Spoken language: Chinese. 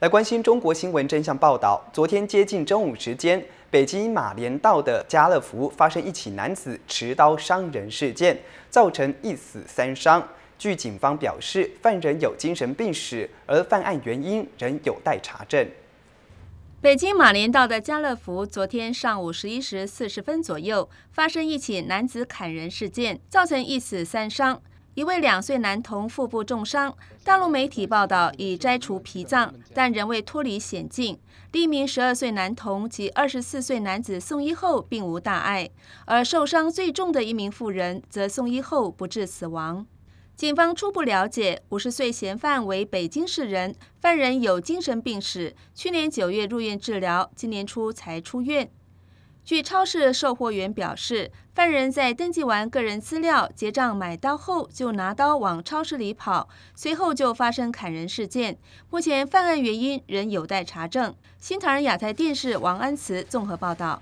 来关心中国新闻真相报道。昨天接近中午时间，北京马连道的家乐福发生一起男子持刀伤人事件，造成一死三伤。据警方表示，犯人有精神病史，而犯案原因仍有待查证。北京马连道的家乐福昨天上午十一时四十分左右发生一起男子砍人事件，造成一死三伤。一位两岁男童腹部重伤，大陆媒体报道已摘除脾脏，但仍未脱离险境。另一名十二岁男童及二十四岁男子送医后并无大碍，而受伤最重的一名妇人则送医后不治死亡。警方初步了解，五十岁嫌犯为北京市人，犯人有精神病史，去年九月入院治疗，今年初才出院。据超市售货员表示，犯人在登记完个人资料、结账买刀后，就拿刀往超市里跑，随后就发生砍人事件。目前，犯案原因仍有待查证。新唐人亚太电视王安慈综合报道。